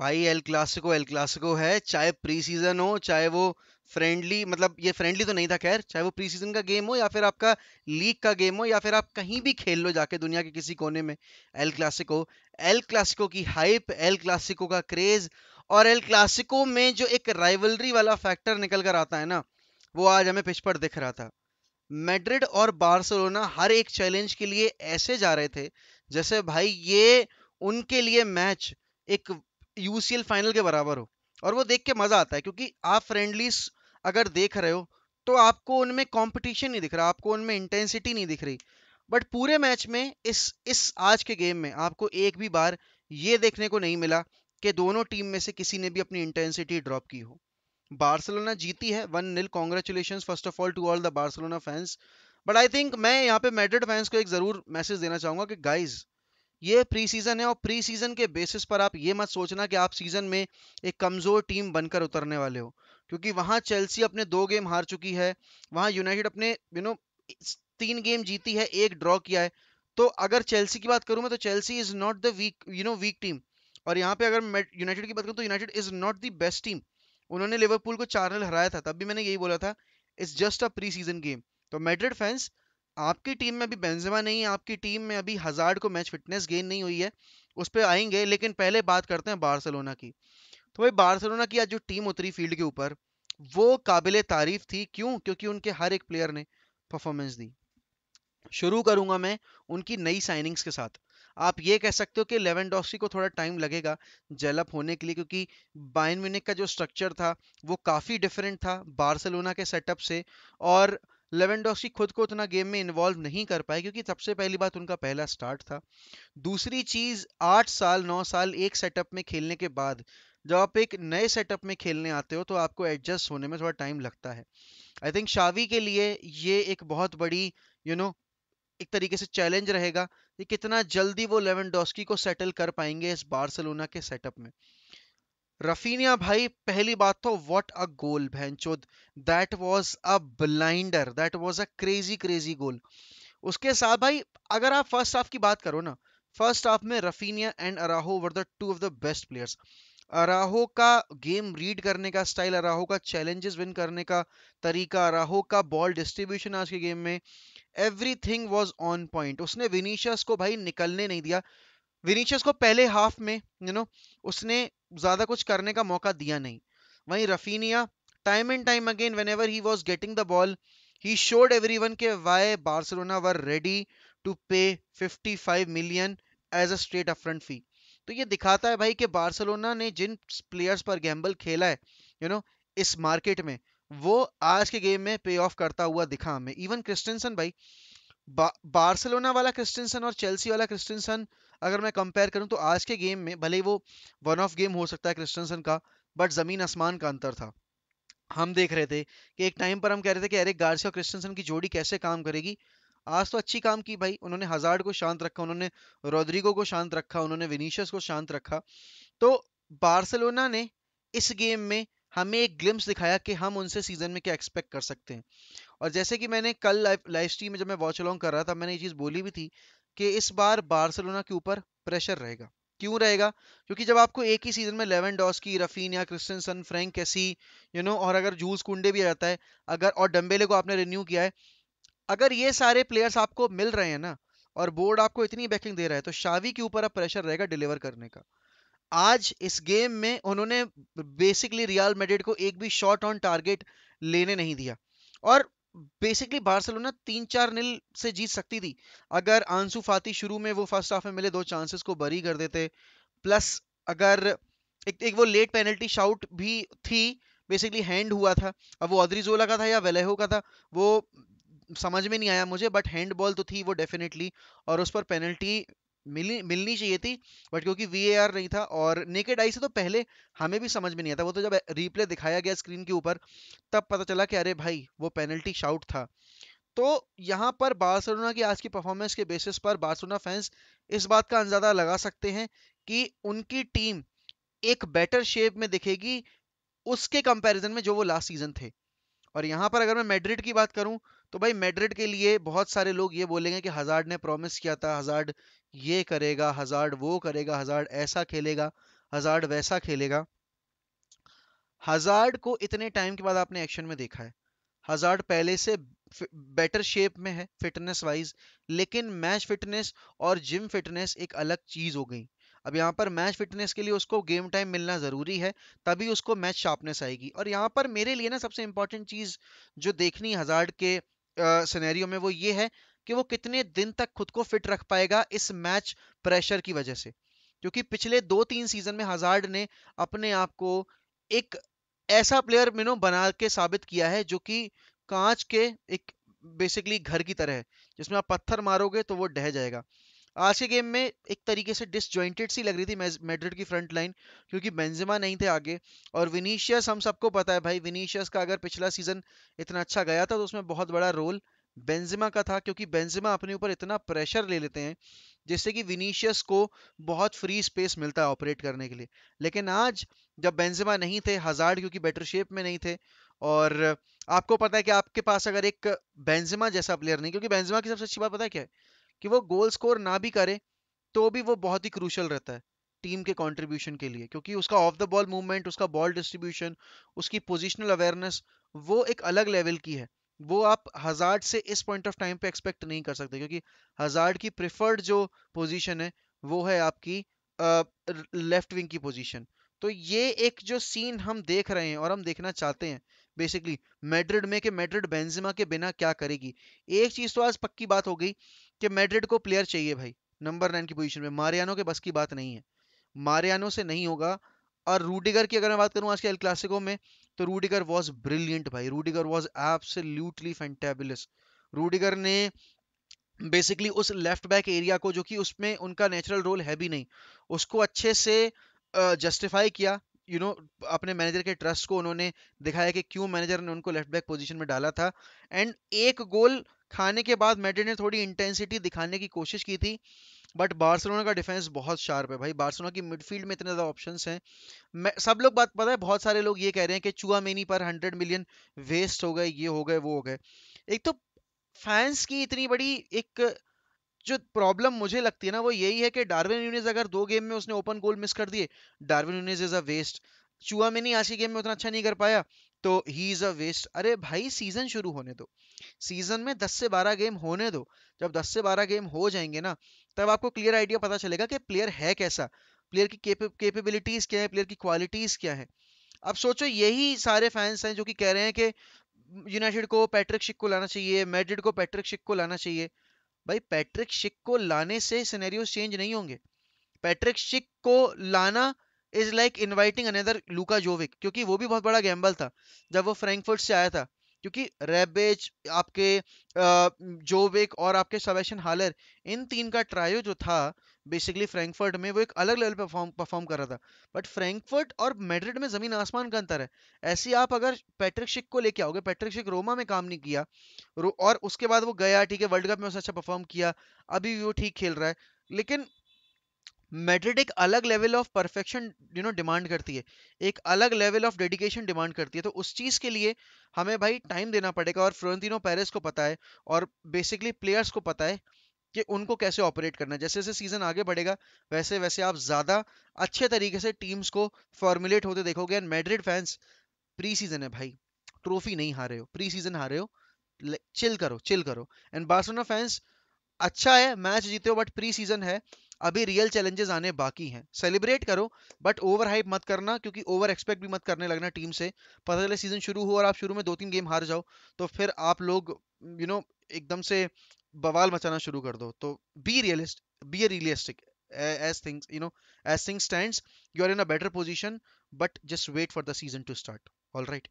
भाई L Clasico El Clasico है चाहे प्री सीजन हो चाहे वो फ्रेंडली मतलब ये फ्रेंडली तो नहीं था खैर चाहे वो प्री सीजन का गेम हो या फिर आपका लीग का गेम हो या फिर आप कहीं भी खेल लो जाके दुनिया के किसी कोने में एल क्लासिको एल क्लासिको की हाइप एल क्लासिको का क्रेज और एल क्लासिको में जो एक राइवलरी वाला फैक्टर निकल कर आता है ना वो आज हमें पिच पर दिख रहा था मेड्रिड और बार्सोलोना हर एक चैलेंज के लिए ऐसे जा रहे थे जैसे भाई ये उनके लिए मैच एक यूसीएल फाइनल के बराबर हो और वो देख के मजा आता है क्योंकि आप फ्रेंडलीज अगर देख रहे हो तो आपको उनमें कंपटीशन नहीं दिख रहा आपको उनमें इंटेंसिटी नहीं दिख रही बट पूरे मैच में इस इस आज के गेम में आपको एक भी बार ये देखने को नहीं मिला कि दोनों टीम में से किसी ने भी अपनी इंटेंसिटी ड्रॉप की हो बार्सिलोना जीती है one nil congratulation first of all to all the Barcelona fans but I think मैं यहाँ पे मेड्रिड फैंस को एक जरूर मैसेज देना चाहूंगा कि गाइज ये प्री सीजन है और प्री सीजन के बेसिस पर आप ये मत सोचना कि आप सीजन में एक कमज़ोर टीम बनकर उतरने वाले हो क्योंकि वहां चेल्सी अपने दो गेम हार चुकी है वहां यूनाइटेड अपने यू नो तीन गेम जीती है एक ड्रॉ किया है तो अगर चेल्सी की बात करूं मैं तो Chelsea is not the weak you know weak team और यहाँ पे अगर यूनाइटेड की बात करूँ तो United is not the best team उन्होंने लिवरपूल को चार रन हराया था तब भी मैंने यही बोला था it's just a pre season game तो मेड्रिड फैंस आपकी टीम में अभी बेंजेमा नहीं है आपकी टीम में अभी हजार को मैच फिटनेस गेन नहीं हुई है उस पर आएंगे लेकिन पहले बात करते हैं बार्सलोना की तो भाई बार्सलोना की आज जो टीम उतरी फील्ड के ऊपर वो काबिल तारीफ थी क्यों क्योंकि उनके हर एक प्लेयर ने परफॉर्मेंस दी शुरू करूंगा मैं उनकी नई साइनिंग्स के साथ आप ये कह सकते हो कि लेवेंडोसी को थोड़ा टाइम लगेगा जेलअप होने के लिए क्योंकि बाइन म्यूनिक का जो स्ट्रक्चर था वो काफ़ी डिफरेंट था बार्सिलोना के सेटअप से और लेवेंडोस्की खुद को उतना गेम में इन्वॉल्व नहीं कर पाए क्योंकि सबसे पहली बात उनका पहला स्टार्ट था दूसरी चीज़ आठ साल नौ साल एक सेटअप में खेलने के बाद जब आप एक नए सेटअप में खेलने आते हो तो आपको एडजस्ट होने में थोड़ा टाइम लगता है आई थिंक शावी के लिए ये एक बहुत बड़ी यू you नो know, एक तरीके से चैलेंज रहेगा कि कितना जल्दी वो लेवन को सेटल कर पाएंगे इस बार्सलोना के सेटअप में रफीनिया भाई पहली बात तो व्हाट अ गोल भैनचोद that was a blinder that was a crazy crazy goal उसके साथ भाई अगर आप फर्स्ट हाफ की बात करो ना फर्स्ट हाफ में Raphinha and Araujo were the two of the best players Araujo का गेम रीड करने का स्टाइल अराहो का चैलेंजेस विन करने का तरीका अराहो का बॉल डिस्ट्रीब्यूशन आज के गेम में एवरीथिंग वाज ऑन पॉइंट उसने विनीशियस को भाई निकलने नहीं दिया विनीशियस को पहले हाफ में यू नो उसने ज़्यादा कुछ करने का मौका दिया नहीं वहीं Raphinha time and time again whenever he was getting the ball he showed everyone के why Barcelona were ready to pay fifty five million as a straight upfront fee तो ये दिखाता है भाई कि बार्सिलोना ने जिन players पर gamble खेला है यू you नो know, इस मार्केट में वो आज के गेम में पे ऑफ करता हुआ दिखा हमें इवन क्रिस्टेंसन भाई बा, बार्सिलोना वाला क्रिस्टेंसन और चेल्सी वाला क्रिस्टेंसन अगर मैं कंपेयर करूं तो आज के गेम में भले वो वन ऑफ गेम हो सकता है क्रिस्टनसन का बट ज़मीन आसमान का अंतर था हम देख रहे थे कि एक टाइम पर हम कह रहे थे कि अरे गार्सिया और क्रिस्टनसन की जोड़ी कैसे काम करेगी आज तो अच्छी काम की भाई उन्होंने हजार्ड को शांत रखा उन्होंने रोड्रिगो को शांत रखा उन्होंने विनीशियस को शांत रखा तो बार्सिलोना ने इस गेम में हमें एक ग्लिम्स दिखाया कि हम उनसे सीजन में क्या एक्सपेक्ट कर सकते हैं और जैसे कि मैंने कल लाइव स्ट्रीम में जब मैं वॉच अलॉन्ग कर रहा था मैंने ये चीज़ बोली भी थी कि इस बार बार्सिलोना के ऊपर प्रेशर रहेगा क्यों रहेगा क्योंकि जब आपको एक ही सीजन में लेवन Lewandowski Raphinha Christensen Frenkie Kessie you know और अगर जूस कुंडे भी आ जाता है अगर और डम्बेले को आपने रिन्यू किया है अगर ये सारे प्लेयर्स आपको मिल रहे हैं ना और बोर्ड आपको इतनी बैकिंग दे रहा है तो शावी के ऊपर अब प्रेशर रहेगा डिलीवर करने का आज इस गेम में उन्होंने बेसिकली रियल मेडिड को एक भी शॉट ऑन टारगेट लेने नहीं दिया और बेसिकली बार्सिलोना तीन चार नील से जीत सकती थी अगर आंसु फाती शुरू में वो फर्स्ट हाफ में मिले दो चांसेस को बरी कर देते प्लस अगर एक, एक वो लेट पेनल्टी शाउट भी थी बेसिकली हैंड हुआ था अब वो अद्रीजोला का था या वेलेहो का था वो समझ में नहीं आया मुझे बट हैंड बॉल तो थी वो डेफिनेटली और उस पर पेनल्टी मिली मिलनी चाहिए थी बट क्योंकि वी नहीं था और नेकेड आई से तो पहले हमें भी समझ में नहीं आता वो तो जब रिप्ले दिखाया गया स्क्रीन के ऊपर तब पता चला कि अरे भाई वो पेनल्टी शाउट था तो यहाँ पर बार्सलोना की आज की परफॉर्मेंस के बेसिस पर बार्सलोना फैंस इस बात का अंदाजा लगा सकते हैं कि उनकी टीम एक बेटर शेप में दिखेगी उसके कंपैरिजन में जो वो लास्ट सीजन थे और यहाँ पर अगर मैं मेड्रिड की बात करूं तो भाई मेड्रिड के लिए बहुत सारे लोग ये बोलेंगे कि हजार्ड ने प्रॉमिस किया था हजार्ड ये करेगा हजार्ड वो करेगा हजार्ड ऐसा खेलेगा हजार्ड वैसा खेलेगा हजार्ड को इतने टाइम के बाद आपने एक्शन में देखा है हजार्ड पहले से बेटर शेप में है फिटनेस वाइज लेकिन मैच फिटनेस और जिम फिटनेस एक अलग चीज हो गई अब यहाँ पर मैच फिटनेस के लिए उसको गेम टाइम मिलना ज़रूरी है तभी उसको मैच शार्पनेस आएगी और यहाँ पर मेरे लिए ना सबसे इंपॉर्टेंट चीज़ जो देखनी हजार्ड के सिनेरियो में वो ये है कि वो कितने दिन तक खुद को फिट रख पाएगा इस मैच प्रेशर की वजह से क्योंकि पिछले दो तीन सीजन में हजार्ड ने अपने आप को एक ऐसा प्लेयर मिनो बना के साबित किया है जो कि कांच के एक बेसिकली घर की तरह है जिसमें आप पत्थर मारोगे तो वो ढह जाएगा आज के गेम में एक तरीके से डिसजॉइंटेड सी लग रही थी मेड्रिड की फ्रंट लाइन क्योंकि बेंजेमा नहीं थे आगे और विनीशियस हम सबको पता है भाई विनीशियस का अगर पिछला सीजन इतना अच्छा गया था तो उसमें बहुत बड़ा रोल बेंजिमा का था क्योंकि बेंजेमा अपने ऊपर इतना प्रेशर ले लेते हैं जिससे कि विनीशियस को बहुत फ्री स्पेस मिलता है ऑपरेट करने के लिए लेकिन आज जब बेंजिमा नहीं थे हजार्ड क्योंकि बेटर शेप में नहीं थे और आपको पता है कि आपके पास अगर एक बेंजेमा जैसा प्लेयर नहीं क्योंकि बेंजेमा की सबसे अच्छी बात पता है क्या है कि वो गोल स्कोर ना भी करे तो भी वो बहुत ही क्रूशल रहता है टीम के कंट्रीब्यूशन के लिए क्योंकि उसका ऑफ द बॉल मूवमेंट उसका बॉल डिस्ट्रीब्यूशन उसकी पोजिशनल अवेयरनेस वो एक अलग लेवल की है वो आप हजार्ड से इस पॉइंट ऑफ टाइम पे एक्सपेक्ट नहीं कर सकते क्योंकि हजार्ड की प्रिफर्ड जो पोजीशन है वो है आपकी लेफ्ट विंग की पोजीशन तो ये एक जो सीन हम देख रहे हैं और हम देखना चाहते हैं बेसिकली मेड्रिड में के मेड्रिड बेंजिमा के बिना क्या करेगी एक चीज तो आज पक्की बात हो गई कि मेड्रिड को प्लेयर चाहिए भाई नंबर नाइन की पोजीशन में मारियानो के बस की बात नहीं है मारियानो से नहीं होगा और रूडिगर की अगर मैं बात करूं आज के एल क्लासिको में तो रूडिगर वॉज ब्रिलियंट भाई Rudiger was absolutely fantabulous Rudiger ने बेसिकली उस लेफ्ट बैक एरिया को जो कि उसमें उनका नेचुरल रोल है भी नहीं उसको अच्छे से जस्टिफाई किया यू you नो know, अपने मैनेजर के ट्रस्ट को उन्होंने दिखाया कि क्यों मैनेजर ने उनको लेफ्ट बैक पोजीशन में डाला था एंड एक गोल खाने के बाद मेड्रिड ने थोड़ी इंटेंसिटी दिखाने की कोशिश की थी बट बार्सिलोना का डिफेंस बहुत शार्प है भाई बार्सिलोना की मिडफील्ड में इतने ज़्यादा ऑप्शन हैं सब लोग बात पता है बहुत सारे लोग ये कह रहे हैं कि चुआ मेनी पर हंड्रेड मिलियन वेस्ट हो गए ये हो गए वो हो गए एक तो फैंस की इतनी बड़ी एक जो प्रॉब्लम मुझे लगती है ना वो यही है कि डार्विन यूनिज अगर दो गेम में उसने ओपन गोल मिस कर दिए Darwin Nunez is a waste चुआ मेनी आज के गेम में उतना अच्छा नहीं कर पाया तो ही इज अ वेस्ट अरे भाई सीजन शुरू होने दो सीजन में 10 से 12 गेम होने दो जब 10 से 12 गेम हो जाएंगे ना तब आपको क्लियर आइडिया पता चलेगा कि प्लेयर है कैसा प्लेयर की कैपेबिलिटीज क्या है प्लेयर की क्वालिटीज क्या है अब सोचो यही सारे फैंस हैं जो कि कह रहे हैं कि यूनाइटेड को पैट्रिक शिक को लाना चाहिए मेड्रिड को पैट्रिक शिक को लाना चाहिए भाई पैट्रिक शिक को लाने से सिनेरियोज चेंज नहीं होंगे पैट्रिक शिक को लाना इज लाइक इनवाइटिंग अनदर लूका जोविक क्योंकि वो भी बहुत बड़ा गैम्बल था जब वो फ्रैंकफर्ट से आया था क्योंकि रेबेज आपके जोविक और आपके सबेशन हालर इन तीन का ट्रायो जो था बेसिकली फ्रैंकफर्ट में वो एक अलग लेवल परफॉर्म परफॉर्म कर रहा था बट फ्रैंकफर्ट और मेड्रिड में ज़मीन आसमान का अंतर है ऐसी आप अगर पैट्रिक शिक को लेके आओगे पैट्रिक शिक रोमा में काम नहीं किया और उसके बाद वो गया ठीक है वर्ल्ड कप में उसने अच्छा परफॉर्म किया अभी भी वो ठीक खेल रहा है लेकिन मेड्रिड एक अलग level of perfection you know demand करती है एक अलग लेवल ऑफ डेडिकेशन डिमांड करती है तो उस चीज़ के लिए हमें भाई टाइम देना पड़ेगा और फ्लोरेंटिनो पेरेस को पता है और बेसिकली प्लेयर्स को पता है कि उनको कैसे ऑपरेट करना है जैसे जैसे सीज़न आगे बढ़ेगा वैसे वैसे आप ज़्यादा अच्छे तरीके से टीम्स को फॉर्मुलेट होते देखोगे and Madrid fans pre season है भाई ट्रॉफी नहीं हारे हो प्री सीजन हारे हो चिल करो चिल करो एंड बार्सोना फैंस अच्छा है मैच जीते हो बट प्री सीजन है अभी रियल चैलेंजेस आने बाकी हैं सेलिब्रेट करो बट ओवर हाइप मत करना क्योंकि ओवर एक्सपेक्ट भी मत करने लगना टीम से पता चले सीजन शुरू हो और आप शुरू में दो तीन गेम हार जाओ तो फिर आप लोग यू you नो know, एकदम से बवाल मचाना शुरू कर दो तो be realist be realistic as things you know as things stand you are in a better position but just wait for the season to start all right